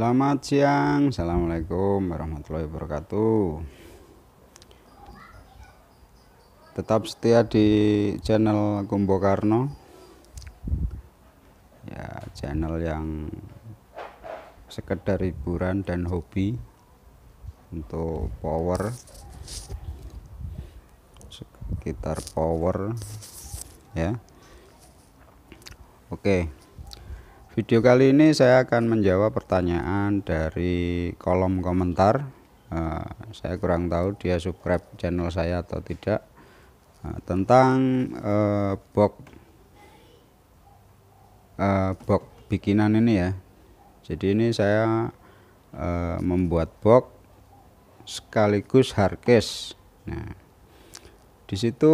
Selamat siang, Assalamualaikum warahmatullahi wabarakatuh Tetap setia di channel Kumbo Karno Ya channel yang sekedar hiburan dan hobi Untuk power Sekitar power Ya Oke Video kali ini saya akan menjawab pertanyaan dari kolom komentar. Uh, saya kurang tahu dia subscribe channel saya atau tidak uh, tentang uh, box uh, box bikinan ini ya. Jadi ini saya uh, membuat box sekaligus hardcase. Nah, Disitu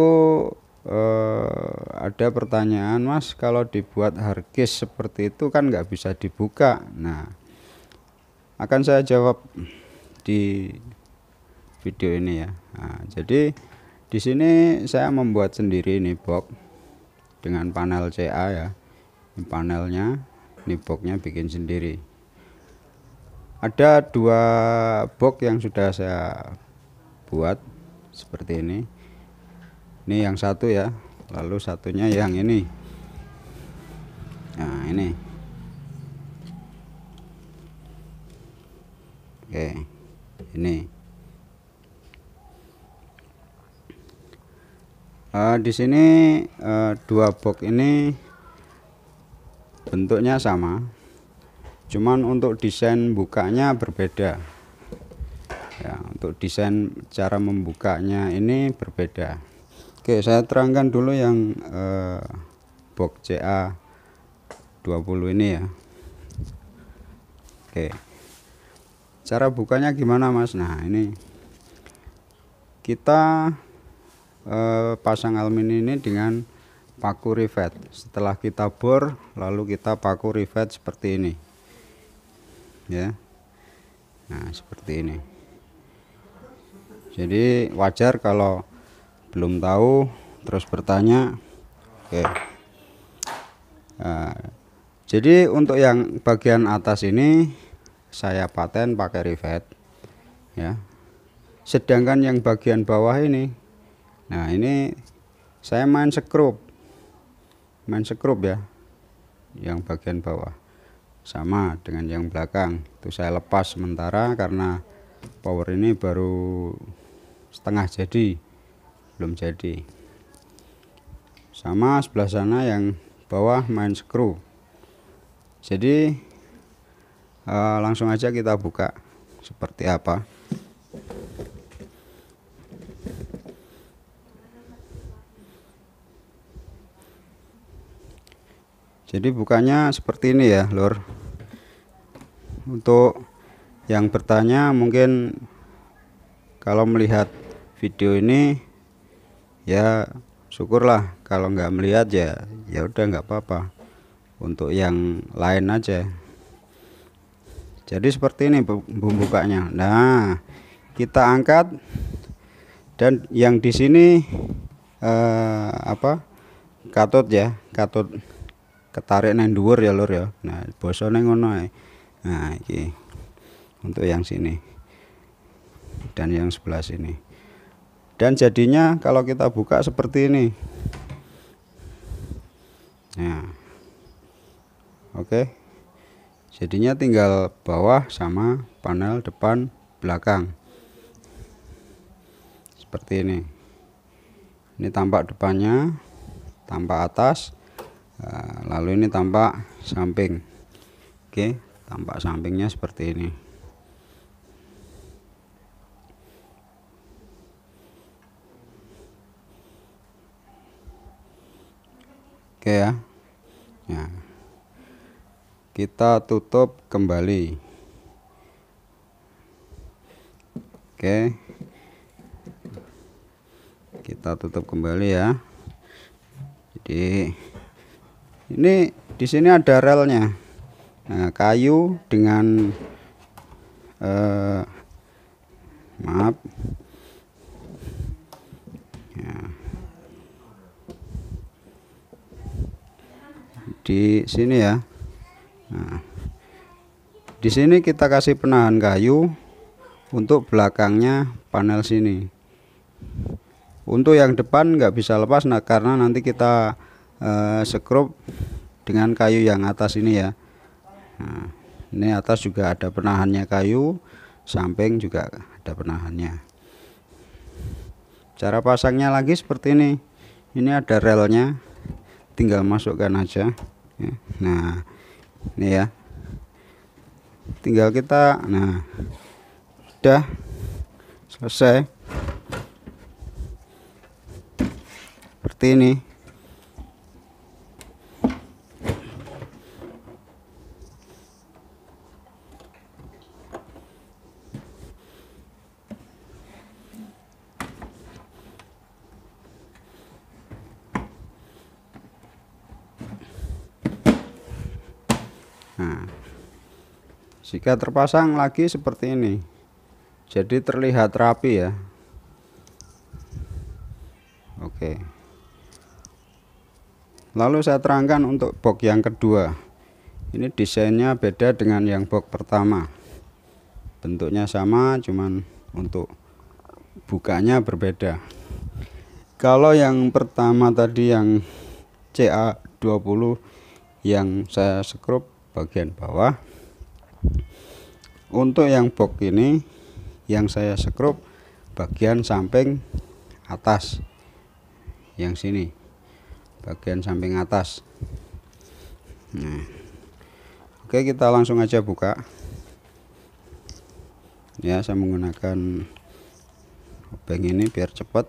eh, ada pertanyaan mas kalau dibuat hargis seperti itu kan nggak bisa dibuka nah akan saya jawab di video ini ya nah, jadi di sini saya membuat sendiri ini box dengan panel CA ya ini panelnya ini boxnya bikin sendiri ada dua box yang sudah saya buat seperti ini ini yang satu ya lalu satunya yang ini nah ini oke ini uh, di sini uh, dua box ini bentuknya sama cuman untuk desain bukanya berbeda ya untuk desain cara membukanya ini berbeda Oke, saya terangkan dulu yang eh, box CA 20 ini ya. Oke. Cara bukanya gimana, Mas? Nah, ini kita eh, pasang aluminium ini dengan paku rivet. Setelah kita bor, lalu kita paku rivet seperti ini. Ya. Nah, seperti ini. Jadi wajar kalau belum tahu terus bertanya oke nah, jadi untuk yang bagian atas ini saya paten pakai rivet ya sedangkan yang bagian bawah ini nah ini saya main sekrup main sekrup ya yang bagian bawah sama dengan yang belakang itu saya lepas sementara karena power ini baru setengah jadi belum jadi sama sebelah sana yang bawah main screw jadi uh, langsung aja kita buka seperti apa jadi bukanya seperti ini ya lor untuk yang bertanya mungkin kalau melihat video ini ya syukurlah kalau nggak melihat ya ya udah nggak apa-apa untuk yang lain aja jadi seperti ini bukanya nah kita angkat dan yang di sini eh, apa katut ya katut ketarik neng dhuwur ya lur ya nah boson neng ngono nah iki untuk yang sini dan yang sebelah sini dan jadinya kalau kita buka seperti ini nah oke jadinya tinggal bawah sama panel depan belakang seperti ini ini tampak depannya tampak atas eh, lalu ini tampak samping oke tampak sampingnya seperti ini oke ya ya kita tutup kembali oke kita tutup kembali ya jadi ini di sini ada relnya nah, kayu dengan eh, maaf di sini ya nah, di sini kita kasih penahan kayu untuk belakangnya panel sini untuk yang depan nggak bisa lepas nah karena nanti kita eh, sekrup dengan kayu yang atas ini ya nah, ini atas juga ada penahannya kayu samping juga ada penahannya cara pasangnya lagi seperti ini ini ada relnya tinggal masukkan aja Ya. nah ini ya tinggal kita nah udah selesai seperti ini Jika terpasang lagi seperti ini, jadi terlihat rapi ya. Oke. Lalu saya terangkan untuk box yang kedua. Ini desainnya beda dengan yang box pertama. Bentuknya sama, cuman untuk bukanya berbeda. Kalau yang pertama tadi yang CA20 yang saya skrup bagian bawah untuk yang box ini yang saya sekrup bagian samping atas yang sini bagian samping atas nah oke kita langsung aja buka ya saya menggunakan obeng ini biar cepat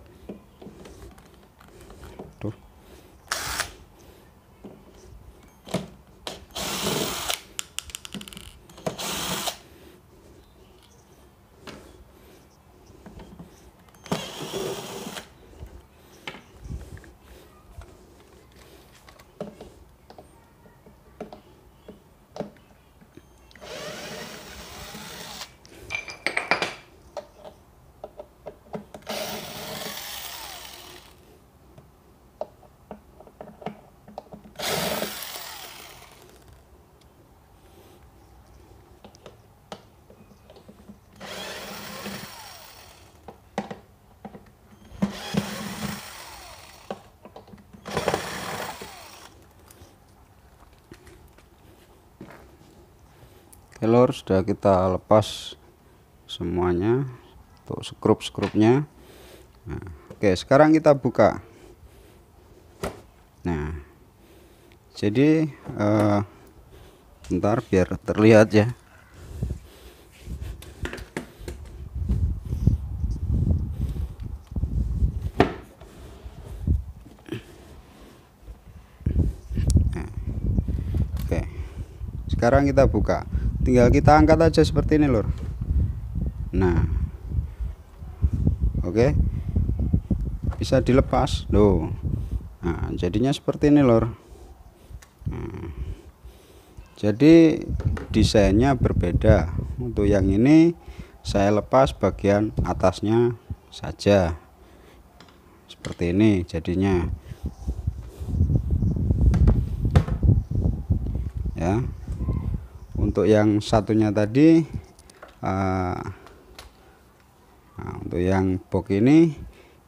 Telur sudah kita lepas semuanya untuk skrup-skrupnya. Nah, oke, sekarang kita buka. Nah, jadi uh, eh, ntar biar terlihat ya. Nah, sekarang kita buka tinggal kita angkat aja seperti ini lor nah oke okay. bisa dilepas loh nah jadinya seperti ini lor nah, jadi desainnya berbeda untuk yang ini saya lepas bagian atasnya saja seperti ini jadinya ya untuk yang satunya tadi uh, nah, untuk yang box ini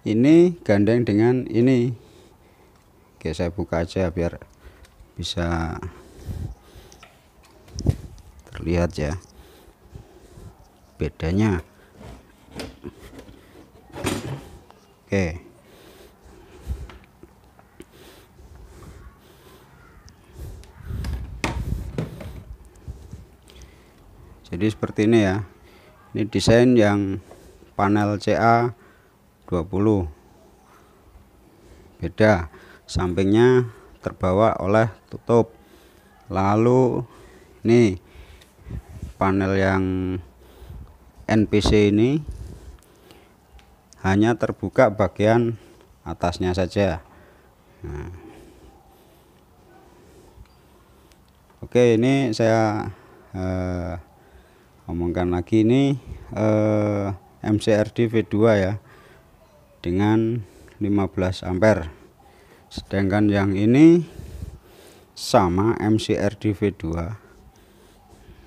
ini gandeng dengan ini oke saya buka aja biar bisa terlihat ya bedanya oke okay. jadi seperti ini ya ini desain yang panel CA 20 beda sampingnya terbawa oleh tutup lalu ini panel yang NPC ini hanya terbuka bagian atasnya saja nah. oke ini saya eh, omongkan lagi ini eh, MCRD V2 ya dengan 15 ampere sedangkan yang ini sama MCRD V2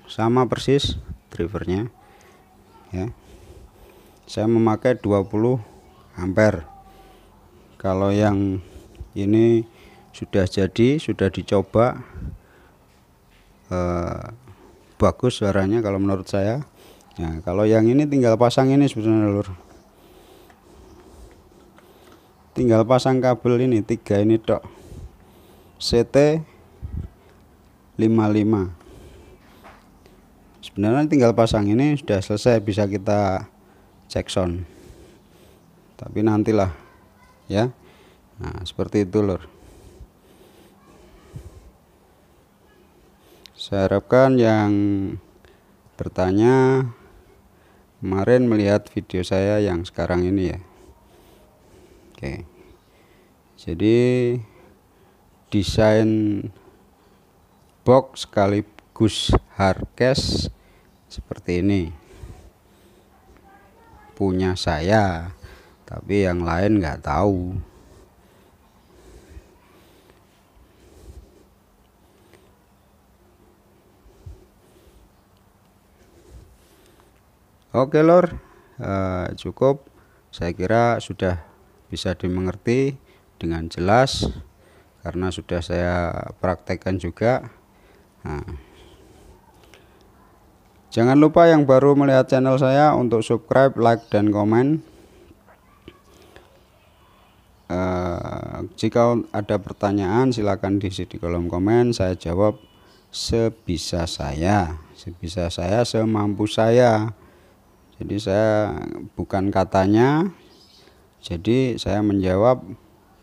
sama persis drivernya ya saya memakai 20 ampere kalau yang ini sudah jadi sudah dicoba eh, bagus suaranya kalau menurut saya ya kalau yang ini tinggal pasang ini sebenarnya lur tinggal pasang kabel ini tiga ini dok CT 55 sebenarnya tinggal pasang ini sudah selesai bisa kita cek sound tapi nantilah ya nah seperti itu lur Saya harapkan yang bertanya kemarin melihat video saya yang sekarang ini ya. Oke. Jadi desain box sekaligus hardcase seperti ini punya saya tapi yang lain nggak tahu Oke lor, eh, cukup. Saya kira sudah bisa dimengerti dengan jelas karena sudah saya praktekkan juga. Nah. Jangan lupa yang baru melihat channel saya untuk subscribe, like, dan komen. Uh, jika ada pertanyaan silahkan diisi di kolom komen. Saya jawab sebisa saya, sebisa saya, semampu saya. Jadi saya bukan katanya. Jadi saya menjawab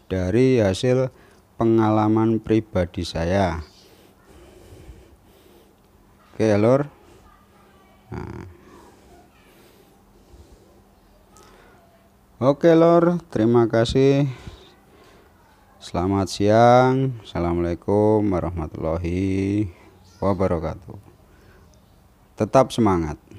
dari hasil pengalaman pribadi saya. Oke, lor. Nah. Oke, lor. Terima kasih. Selamat siang. Assalamualaikum warahmatullahi wabarakatuh. Tetap semangat.